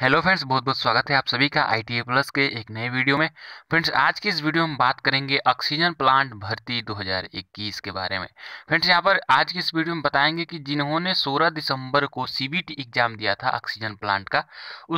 hello friends बहुत बहुत स्वागत है आप सभी का आई टी प्लस के एक नए वीडियो में फ्रेंड्स आज की इस वीडियो में बात करेंगे ऑक्सीजन प्लांट भर्ती 2021 के बारे में फ्रेंड्स यहां पर आज की इस वीडियो में बताएंगे कि जिन्होंने 16 दिसंबर को सीबीटी एग्जाम दिया था ऑक्सीजन प्लांट का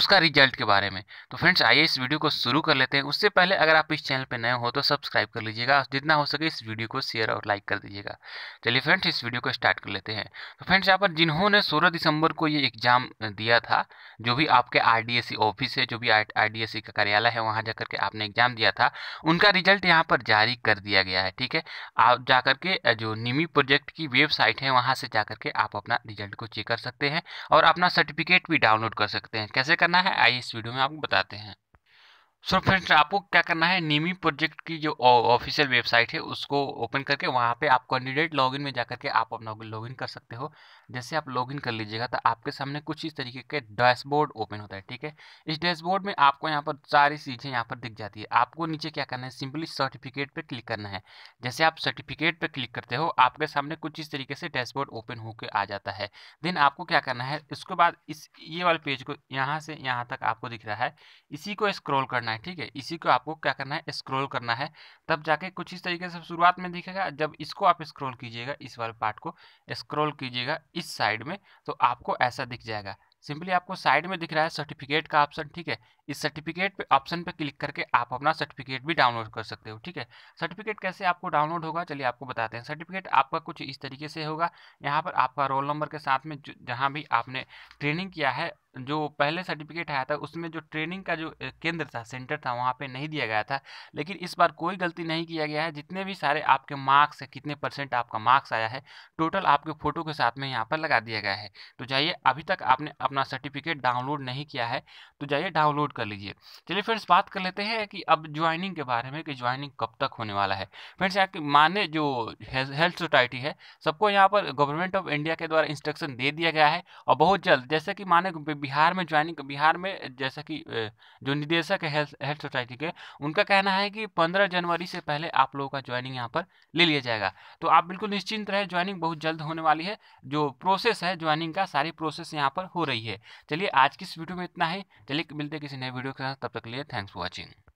उसका रिजल्ट के बारे में तो फ्रेंड्स आइए इस वीडियो को शुरू कर लेते हैं उससे पहले अगर आप इस चैनल पर नए हो तो सब्सक्राइब कर लीजिएगा जितना हो सके इस वीडियो को शेयर और लाइक कर दीजिएगा चलिए फ्रेंड्स इस वीडियो को स्टार्ट कर लेते हैं तो फ्रेंड्स यहाँ पर जिन्होंने सोलह दिसंबर को ये एग्जाम दिया था जो भी आपके आरडीएससी ऑफिस है जो भी आरडीएससी का कार्यालय है वहाँ जाकर के आपने एग्जाम दिया था उनका रिजल्ट यहाँ पर जारी कर दिया गया है ठीक है आप जा के जो निमी प्रोजेक्ट की वेबसाइट है वहाँ से जा के आप अपना रिजल्ट को चेक कर सकते हैं और अपना सर्टिफिकेट भी डाउनलोड कर सकते हैं कैसे करना है आइए इस वीडियो में आपको बताते हैं सो so फ्रेंड्स आपको क्या करना है नीमी प्रोजेक्ट की जो ऑफिशियल वेबसाइट है उसको ओपन करके वहाँ पे आप कैंडिडेट लॉगिन में जा करके आप अपना लॉगिन कर सकते हो जैसे आप लॉगिन कर लीजिएगा तो आपके सामने कुछ इस तरीके के डैशबोर्ड ओपन होता है ठीक है इस डैशबोर्ड में आपको यहाँ पर सारी चीज़ें यहाँ पर दिख जाती है आपको नीचे क्या करना है सिंपली सर्टिफिकेट पर क्लिक करना है जैसे आप सर्टिफिकेट पर क्लिक करते हो आपके सामने कुछ इस तरीके से डैशबोर्ड ओपन होकर आ जाता है देन आपको क्या करना है उसके बाद इस ये वाले पेज को यहाँ से यहाँ तक आपको दिख रहा है इसी को स्क्रोल करना करना है ठीक है इसी को आपको क्या करना है स्क्रॉल करना है तब जाके कुछ इस तरीके से शुरुआत में दिखेगा जब इसको आप स्क्रॉल कीजिएगा इस वाले पार्ट को स्क्रॉल कीजिएगा इस साइड में तो आपको ऐसा दिख जाएगा सिंपली आपको साइड में दिख रहा है सर्टिफिकेट का ऑप्शन ठीक है इस सर्टिफिकेट पे ऑप्शन पे क्लिक करके आप अपना सर्टिफिकेट भी डाउनलोड कर सकते हो ठीक है सर्टिफिकेट कैसे आपको डाउनलोड होगा चलिए आपको बताते हैं सर्टिफिकेट आपका कुछ इस तरीके से होगा यहाँ पर आपका रोल नंबर के साथ में जहाँ भी आपने ट्रेनिंग किया है जो पहले सर्टिफिकेट आया था उसमें जो ट्रेनिंग का जो केंद्र था सेंटर था वहाँ पे नहीं दिया गया था लेकिन इस बार कोई गलती नहीं किया गया है जितने भी सारे आपके मार्क्स है कितने परसेंट आपका मार्क्स आया है टोटल आपके फ़ोटो के साथ में यहाँ पर लगा दिया गया है तो जाइए अभी तक आपने अपना सर्टिफिकेट डाउनलोड नहीं किया है तो जाइए डाउनलोड कर लीजिए चलिए फ्रेंड्स बात कर लेते हैं कि अब ज्वाइनिंग के बारे में कि ज्वाइनिंग कब तक होने वाला है फ्रेंड्स यहाँ की माने जो हेल्थ सोसाइटी है सबको यहाँ पर गवर्नमेंट ऑफ इंडिया के द्वारा इंस्ट्रक्शन दे दिया गया है और बहुत जल्द जैसे कि माने बिहार में ज्वाइनिंग बिहार में जैसा कि जो निदेशक है हेल्थ हेल्थ सोसाइटी के उनका कहना है कि पंद्रह जनवरी से पहले आप लोगों का ज्वाइनिंग यहाँ पर ले लिया जाएगा तो आप बिल्कुल निश्चिंत रहे ज्वाइनिंग बहुत जल्द होने वाली है जो प्रोसेस है ज्वाइनिंग का सारी प्रोसेस यहाँ पर हो रही है चलिए आज की इस वीडियो में इतना ही चलिए मिलते किसी नए वीडियो के साथ तब तक लिए थैंक्स फॉर वॉचिंग